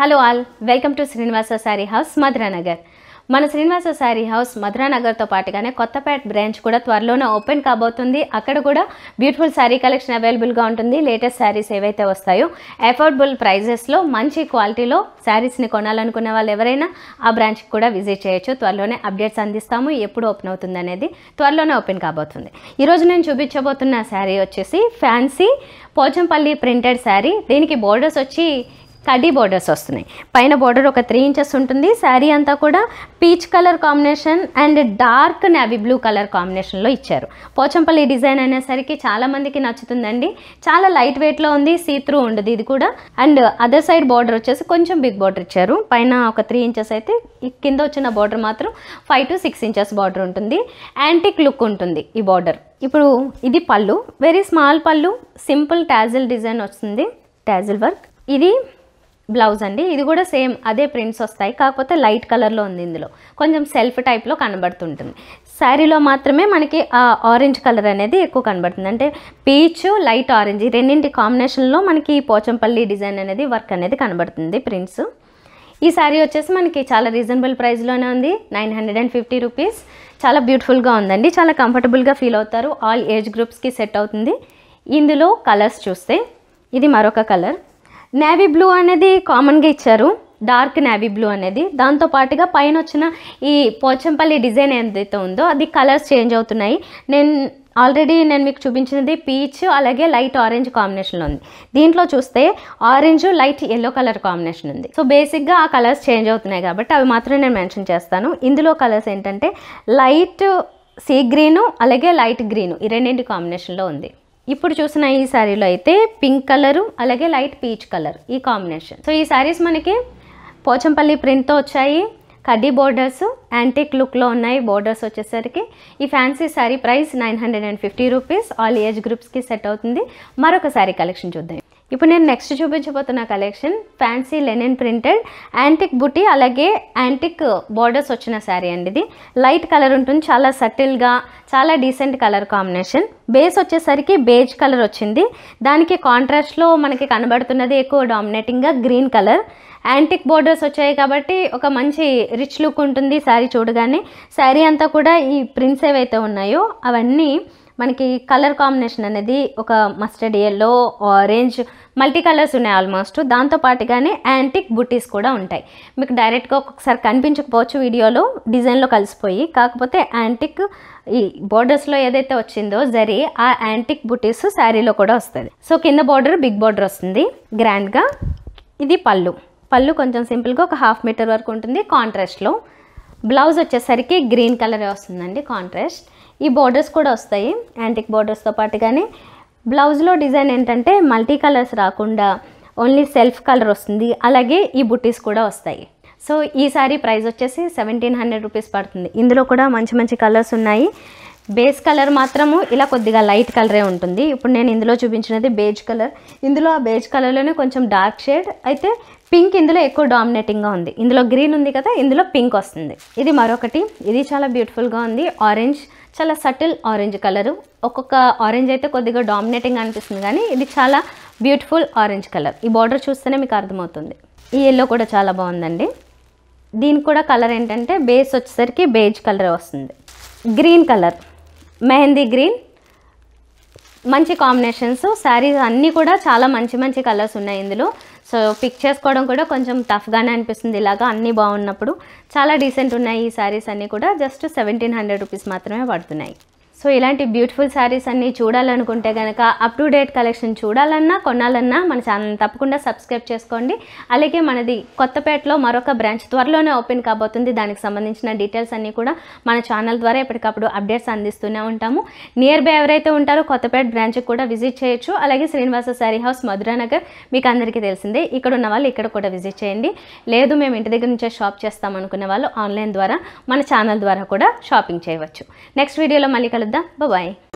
Hello all welcome to Srinivasa sari house Madhuranagar మన Srinivasa sari house మధురానగర్తో పాటుగానే కొత్తపేట బ్రాంచ్ కూడా త్వరలోనే ఓపెన్ కాబోతుంది అక్కడ కూడా బ్యూటిఫుల్ శారీ కలెక్షన్ అవైలబుల్గా ఉంటుంది లేటెస్ట్ శారీస్ ఏవైతే వస్తాయో అఫోర్డబుల్ ప్రైజెస్లో మంచి క్వాలిటీలో శారీస్ని కొనాలనుకునే వాళ్ళు ఎవరైనా ఆ బ్రాంచ్కి కూడా విజిట్ చేయొచ్చు త్వరలోనే అప్డేట్స్ అందిస్తాము ఎప్పుడు ఓపెన్ అవుతుంది అనేది త్వరలోనే ఓపెన్ కాబోతుంది ఈరోజు నేను చూపించబోతున్న శారీ వచ్చేసి ఫ్యాన్సీ పోచంపల్లి ప్రింటెడ్ శారీ దీనికి బోర్డర్స్ వచ్చి కడ్డీ బోర్డర్స్ వస్తున్నాయి పైన బోర్డర్ ఒక త్రీ ఇంచెస్ ఉంటుంది శారీ అంతా కూడా peach colour combination and dark navy blue colour కాంబినేషన్లో ఇచ్చారు పోచంపల్లి డిజైన్ అనేసరికి చాలామందికి నచ్చుతుందండి చాలా లైట్ వెయిట్లో ఉంది సీ త్రూ ఉండదు ఇది కూడా అండ్ అదర్ సైడ్ బార్డర్ వచ్చేసి కొంచెం బిగ్ బార్డర్ ఇచ్చారు పైన ఒక త్రీ ఇంచెస్ అయితే కింద వచ్చిన బార్డర్ మాత్రం five to six inches border ఉంటుంది యాంటిక్ లుక్ ఉంటుంది ఈ బార్డర్ ఇప్పుడు ఇది పళ్ళు వెరీ స్మాల్ పళ్ళు సింపుల్ ట్యాజిల్ డిజైన్ వస్తుంది ట్యాజిల్ వర్క్ ఇది బ్లౌజ్ అండి ఇది కూడా సేమ్ అదే ప్రింట్స్ వస్తాయి కాకపోతే లైట్ కలర్లో ఉంది ఇందులో కొంచెం సెల్ఫ్ టైప్లో కనబడుతుంటుంది శారీలో మాత్రమే మనకి ఆరెంజ్ కలర్ అనేది ఎక్కువ కనబడుతుంది అంటే పీచ్ లైట్ ఆరెంజ్ ఈ రెండింటి కాంబినేషన్లో మనకి పోచంపల్లి డిజైన్ అనేది వర్క్ అనేది కనబడుతుంది ప్రింట్స్ ఈ శారీ వచ్చేసి మనకి చాలా రీజనబుల్ ప్రైస్లోనే ఉంది nine hundred and fifty rupees చాలా బ్యూటిఫుల్గా ఉందండి చాలా కంఫర్టబుల్గా ఫీల్ అవుతారు ఆల్ ఏజ్ గ్రూప్స్కి సెట్ అవుతుంది ఇందులో కలర్స్ చూస్తే ఇది మరొక కలర్ నేవీ బ్లూ అనేది కామన్గా ఇచ్చారు డార్క్ నేవీ బ్లూ అనేది దాంతో పాటుగా పైన వచ్చిన ఈ పోచంపల్లి డిజైన్ ఏదైతే ఉందో అది కలర్స్ చేంజ్ అవుతున్నాయి నేను ఆల్రెడీ నేను మీకు చూపించినది పీచ్ అలాగే లైట్ ఆరెంజ్ కాంబినేషన్లో ఉంది దీంట్లో చూస్తే orange light yellow colour combination ఉంది సో బేసిక్గా ఆ కలర్స్ చేంజ్ అవుతున్నాయి కాబట్టి అవి మాత్రమే నేను మెన్షన్ చేస్తాను ఇందులో కలర్స్ ఏంటంటే లైట్ సీ గ్రీను అలాగే లైట్ గ్రీను ఈ రెండింటి కాంబినేషన్లో ఉంది ఇప్పుడు చూసిన ఈ శారీలో అయితే పింక్ కలరు అలాగే లైట్ పీచ్ కలర్ ఈ కాంబినేషన్ సో ఈ శారీస్ మనకి పోచంపల్లి ప్రింట్తో వచ్చాయి కడ్డీ బోర్డర్స్ యాంటిక్ లుక్లో ఉన్నాయి బోర్డర్స్ వచ్చేసరికి ఈ fancy sari price nine hundred and fifty rupees all age గ్రూప్స్కి సెట్ అవుతుంది మరొక శారీ కలెక్షన్ చూద్దాం ఇప్పుడు నేను నెక్స్ట్ చూపించబోతున్న collection fancy linen printed antique buti అలాగే యాంటిక్ బోర్డర్స్ వచ్చిన శారీ అండి ఇది లైట్ కలర్ ఉంటుంది చాలా సటిల్గా చాలా డీసెంట్ కలర్ కాంబినేషన్ బేస్ వచ్చేసరికి బేజ్ కలర్ వచ్చింది దానికి కాంట్రాస్ట్లో మనకి కనబడుతున్నది ఎక్కువ డామినేటింగ్గా గ్రీన్ కలర్ యాంటిక్ బోర్డర్స్ వచ్చాయి కాబట్టి ఒక మంచి రిచ్ లుక్ ఉంటుంది శారీ చూడగానే శారీ అంతా కూడా ఈ ప్రింట్స్ ఏవైతే ఉన్నాయో అవన్నీ మనకి కలర్ కాంబినేషన్ అనేది ఒక mustard yellow orange multi colours ఉన్నాయి ఆల్మోస్ట్ దాంతో యాంటిక్ బుటీస్ కూడా ఉంటాయి మీకు డైరెక్ట్గా ఒక్కొక్కసారి కనిపించకపోవచ్చు వీడియోలో డిజైన్లో కలిసిపోయి కాకపోతే యాంటిక్ ఈ బోర్డర్స్లో ఏదైతే వచ్చిందో జరి ఆ యాంటిక్ బుటీస్ శారీలో కూడా వస్తుంది సో కింద బోర్డర్ బిగ్ బోర్డర్ వస్తుంది గ్రాండ్గా ఇది పళ్ళు పళ్ళు కొంచెం సింపుల్గా ఒక హాఫ్ మీటర్ వరకు ఉంటుంది కాంట్రాస్ట్లో బ్లౌజ్ వచ్చేసరికి గ్రీన్ కలర్ వస్తుందండి కాంట్రాస్ట్ ఈ బార్డర్స్ కూడా వస్తాయి యాంటిక్ బార్డర్స్తో కానీ బ్లౌజ్లో డిజైన్ ఏంటంటే మల్టీ కలర్స్ రాకుండా ఓన్లీ సెల్ఫ్ కలర్ వస్తుంది అలాగే ఈ బుట్టీస్ కూడా వస్తాయి సో ఈ సారీ ప్రైస్ వచ్చేసి సెవెంటీన్ హండ్రెడ్ రూపీస్ పడుతుంది ఇందులో కూడా మంచి మంచి కలర్స్ ఉన్నాయి బేస్ కలర్ మాత్రము ఇలా కొద్దిగా లైట్ కలరే ఉంటుంది ఇప్పుడు నేను ఇందులో చూపించినది బేజ్ కలర్ ఇందులో ఆ బేజ్ కలర్లోనే కొంచెం డార్క్ షేడ్ అయితే పింక్ ఇందులో ఎక్కువ డామినేటింగ్గా ఉంది ఇందులో గ్రీన్ ఉంది కదా ఇందులో పింక్ వస్తుంది ఇది మరొకటి ఇది చాలా బ్యూటిఫుల్గా ఉంది ఆరెంజ్ చాలా సటిల్ ఆరెంజ్ కలరు ఒక్కొక్క ఆరెంజ్ అయితే కొద్దిగా డామినేటింగ్ అనిపిస్తుంది కానీ ఇది చాలా బ్యూటిఫుల్ ఆరెంజ్ కలర్ ఈ బార్డర్ చూస్తేనే మీకు అర్థమవుతుంది ఈ ఎల్లో కూడా చాలా బాగుందండి దీనికి కూడా కలర్ ఏంటంటే బేస్ వచ్చేసరికి బేజ్ కలర్ వస్తుంది గ్రీన్ కలర్ మెహందీ గ్రీన్ మంచి కాంబినేషన్స్ శారీస్ అన్నీ కూడా చాలా మంచి మంచి కలర్స్ ఉన్నాయి ఇందులో సో పిక్ చేసుకోవడం కూడా కొంచెం టఫ్గానే అనిపిస్తుంది ఇలాగా అన్నీ బాగున్నప్పుడు చాలా డీసెంట్ ఉన్నాయి ఈ శారీస్ అన్నీ కూడా జస్ట్ సెవెంటీన్ హండ్రెడ్ రూపీస్ మాత్రమే పడుతున్నాయి సో ఇలాంటి బ్యూటిఫుల్ శారీస్ అన్నీ చూడాలనుకుంటే కనుక అప్ టు డేట్ కలెక్షన్ చూడాలన్నా కొనాలన్నా మన ఛానల్ని తప్పకుండా సబ్స్క్రైబ్ చేసుకోండి అలాగే మనది కొత్తపేటలో మరొక బ్రాంచ్ త్వరలోనే ఓపెన్ కాబోతుంది దానికి సంబంధించిన డీటెయిల్స్ అన్నీ కూడా మన ఛానల్ ద్వారా ఎప్పటికప్పుడు అప్డేట్స్ అందిస్తూనే ఉంటాము నియర్ బై ఎవరైతే ఉంటారో కొత్తపేట బ్రాంచ్కి కూడా విజిట్ చేయొచ్చు అలాగే శ్రీనివాస శారీ హౌస్ మధురానగర్ మీకు అందరికీ తెలిసిందే ఇక్కడ ఉన్న వాళ్ళు ఇక్కడ కూడా విజిట్ చేయండి లేదు మేము ఇంటి దగ్గర నుంచే షాప్ చేస్తామనుకునే అనుకునే వాళ్ళు ఆన్లైన్ ద్వారా మన ఛానల్ ద్వారా కూడా షాపింగ్ చేయవచ్చు నెక్స్ట్ వీడియోలో మళ్ళీ Linda. Bye bye.